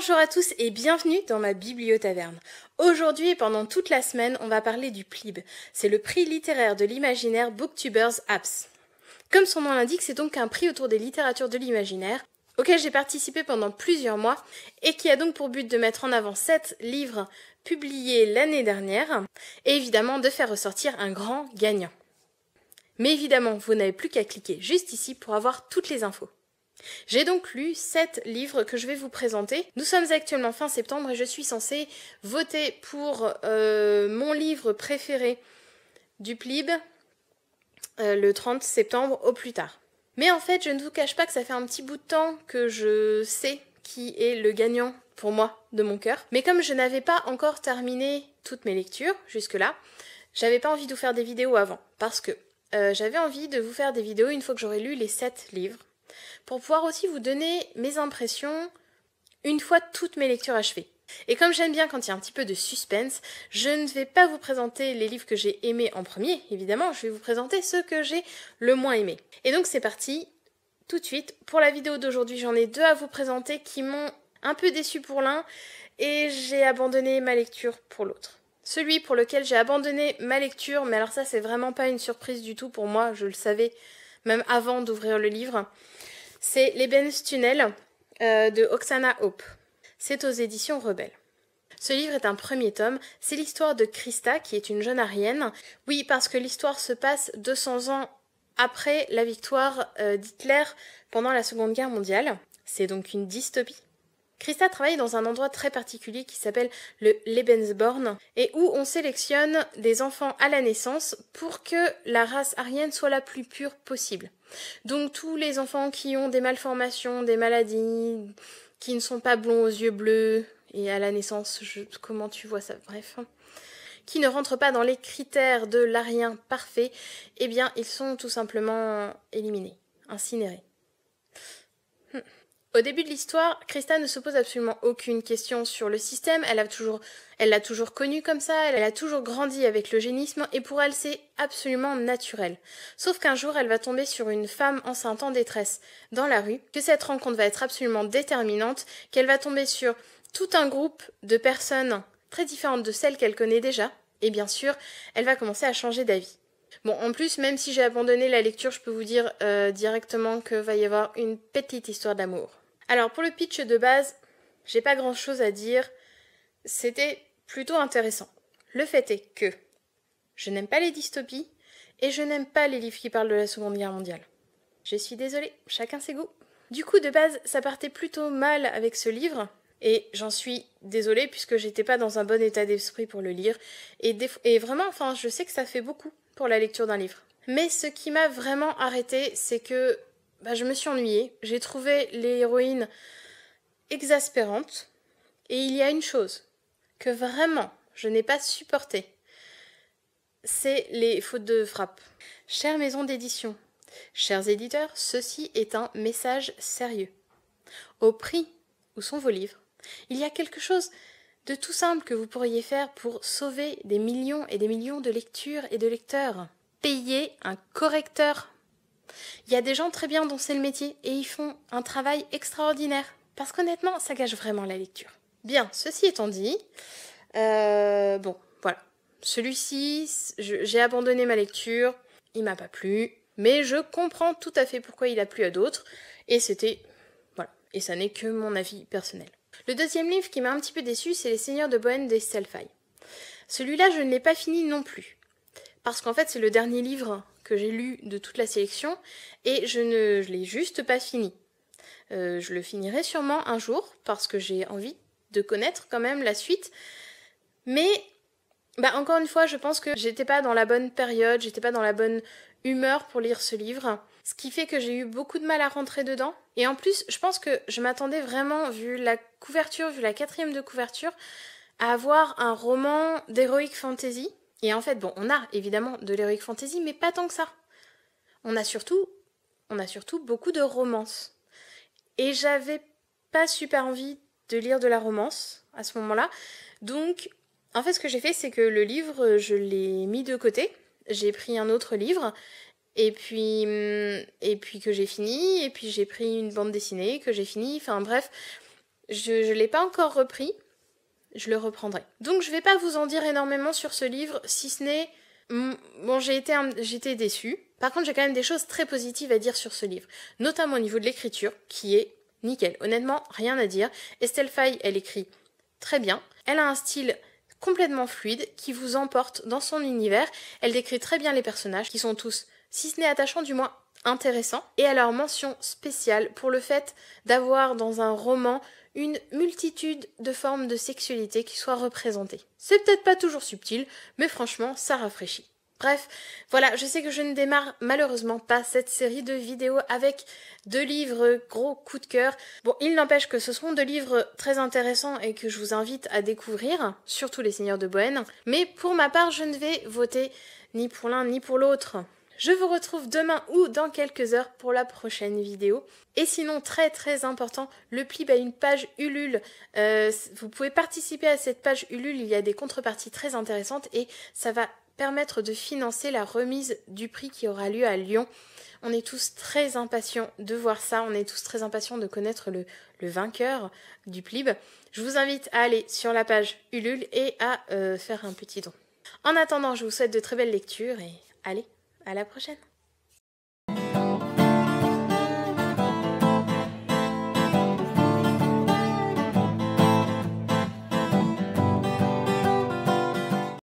Bonjour à tous et bienvenue dans ma bibliotaverne. Aujourd'hui et pendant toute la semaine, on va parler du PLIB. C'est le prix littéraire de l'imaginaire Booktubers Apps. Comme son nom l'indique, c'est donc un prix autour des littératures de l'imaginaire auquel j'ai participé pendant plusieurs mois et qui a donc pour but de mettre en avant sept livres publiés l'année dernière et évidemment de faire ressortir un grand gagnant. Mais évidemment, vous n'avez plus qu'à cliquer juste ici pour avoir toutes les infos. J'ai donc lu 7 livres que je vais vous présenter. Nous sommes actuellement fin septembre et je suis censée voter pour euh, mon livre préféré du PLIB euh, le 30 septembre au plus tard. Mais en fait, je ne vous cache pas que ça fait un petit bout de temps que je sais qui est le gagnant pour moi de mon cœur. Mais comme je n'avais pas encore terminé toutes mes lectures jusque-là, j'avais pas envie de vous faire des vidéos avant parce que euh, j'avais envie de vous faire des vidéos une fois que j'aurais lu les 7 livres pour pouvoir aussi vous donner mes impressions une fois toutes mes lectures achevées. Et comme j'aime bien quand il y a un petit peu de suspense, je ne vais pas vous présenter les livres que j'ai aimés en premier, évidemment, je vais vous présenter ceux que j'ai le moins aimés. Et donc c'est parti, tout de suite, pour la vidéo d'aujourd'hui, j'en ai deux à vous présenter qui m'ont un peu déçu pour l'un et j'ai abandonné ma lecture pour l'autre. Celui pour lequel j'ai abandonné ma lecture, mais alors ça c'est vraiment pas une surprise du tout pour moi, je le savais même avant d'ouvrir le livre. C'est Les Tunnel euh, de Oksana Hope. C'est aux éditions Rebelles. Ce livre est un premier tome, c'est l'histoire de Krista, qui est une jeune arienne. Oui, parce que l'histoire se passe 200 ans après la victoire euh, d'Hitler pendant la Seconde Guerre mondiale. C'est donc une dystopie. Christa travaille dans un endroit très particulier qui s'appelle le Lebensborn et où on sélectionne des enfants à la naissance pour que la race aryenne soit la plus pure possible. Donc tous les enfants qui ont des malformations, des maladies, qui ne sont pas blonds aux yeux bleus et à la naissance, comment tu vois ça Bref qui ne rentrent pas dans les critères de l'arien parfait, eh bien, ils sont tout simplement éliminés, incinérés. Hmm. Au début de l'histoire, Christa ne se pose absolument aucune question sur le système, elle l'a toujours, toujours connu comme ça, elle a toujours grandi avec l'eugénisme et pour elle c'est absolument naturel. Sauf qu'un jour elle va tomber sur une femme enceinte en détresse dans la rue, que cette rencontre va être absolument déterminante, qu'elle va tomber sur tout un groupe de personnes très différentes de celles qu'elle connaît déjà, et bien sûr, elle va commencer à changer d'avis. Bon, en plus, même si j'ai abandonné la lecture, je peux vous dire euh, directement que va y avoir une petite histoire d'amour. Alors, pour le pitch de base, j'ai pas grand chose à dire. C'était plutôt intéressant. Le fait est que je n'aime pas les dystopies et je n'aime pas les livres qui parlent de la Seconde Guerre mondiale. Je suis désolée, chacun ses goûts. Du coup, de base, ça partait plutôt mal avec ce livre, et j'en suis désolée puisque j'étais pas dans un bon état d'esprit pour le lire. Et, et, vraiment, enfin, je sais que ça fait beaucoup la lecture d'un livre. Mais ce qui m'a vraiment arrêtée, c'est que bah, je me suis ennuyée. J'ai trouvé les héroïnes exaspérante. Et il y a une chose que vraiment je n'ai pas supportée. C'est les fautes de frappe. Chère maison d'édition, chers éditeurs, ceci est un message sérieux. Au prix où sont vos livres, il y a quelque chose de tout simple que vous pourriez faire pour sauver des millions et des millions de lectures et de lecteurs. payer un correcteur. Il y a des gens très bien dont c'est le métier et ils font un travail extraordinaire. Parce qu'honnêtement, ça gâche vraiment la lecture. Bien, ceci étant dit, euh, bon, voilà. Celui-ci, j'ai abandonné ma lecture, il m'a pas plu, mais je comprends tout à fait pourquoi il a plu à d'autres, et c'était. Voilà. Et ça n'est que mon avis personnel. Le deuxième livre qui m'a un petit peu déçu, c'est Les Seigneurs de Bohème des Selfies. Celui-là, je ne l'ai pas fini non plus. Parce qu'en fait, c'est le dernier livre que j'ai lu de toute la sélection et je ne l'ai juste pas fini. Euh, je le finirai sûrement un jour parce que j'ai envie de connaître quand même la suite. Mais bah encore une fois, je pense que j'étais pas dans la bonne période, j'étais pas dans la bonne humeur pour lire ce livre ce qui fait que j'ai eu beaucoup de mal à rentrer dedans. Et en plus, je pense que je m'attendais vraiment, vu la couverture, vu la quatrième de couverture, à avoir un roman d'heroic fantasy. Et en fait, bon, on a évidemment de l'heroic fantasy, mais pas tant que ça. On a surtout, on a surtout beaucoup de romance. Et j'avais pas super envie de lire de la romance à ce moment-là. Donc, en fait, ce que j'ai fait, c'est que le livre, je l'ai mis de côté. J'ai pris un autre livre et puis hum, et puis que j'ai fini et puis j'ai pris une bande dessinée que j'ai fini enfin bref je ne l'ai pas encore repris je le reprendrai donc je vais pas vous en dire énormément sur ce livre si ce n'est hum, bon j'ai été j'étais déçue par contre j'ai quand même des choses très positives à dire sur ce livre notamment au niveau de l'écriture qui est nickel honnêtement rien à dire Estelle Faye elle écrit très bien elle a un style complètement fluide qui vous emporte dans son univers elle décrit très bien les personnages qui sont tous si ce n'est attachant, du moins intéressant. Et alors, mention spéciale pour le fait d'avoir dans un roman une multitude de formes de sexualité qui soient représentées. C'est peut-être pas toujours subtil, mais franchement, ça rafraîchit. Bref, voilà, je sais que je ne démarre malheureusement pas cette série de vidéos avec deux livres gros coup de cœur. Bon, il n'empêche que ce seront deux livres très intéressants et que je vous invite à découvrir, surtout Les Seigneurs de Bohème. Mais pour ma part, je ne vais voter ni pour l'un ni pour l'autre. Je vous retrouve demain ou dans quelques heures pour la prochaine vidéo. Et sinon, très très important, le PLIB a une page Ulule. Euh, vous pouvez participer à cette page Ulule, il y a des contreparties très intéressantes et ça va permettre de financer la remise du prix qui aura lieu à Lyon. On est tous très impatients de voir ça, on est tous très impatients de connaître le, vainqueur du PLIB. Je vous invite à aller sur la page Ulule et à euh, faire un petit don. En attendant, je vous souhaite de très belles lectures et allez à la prochaine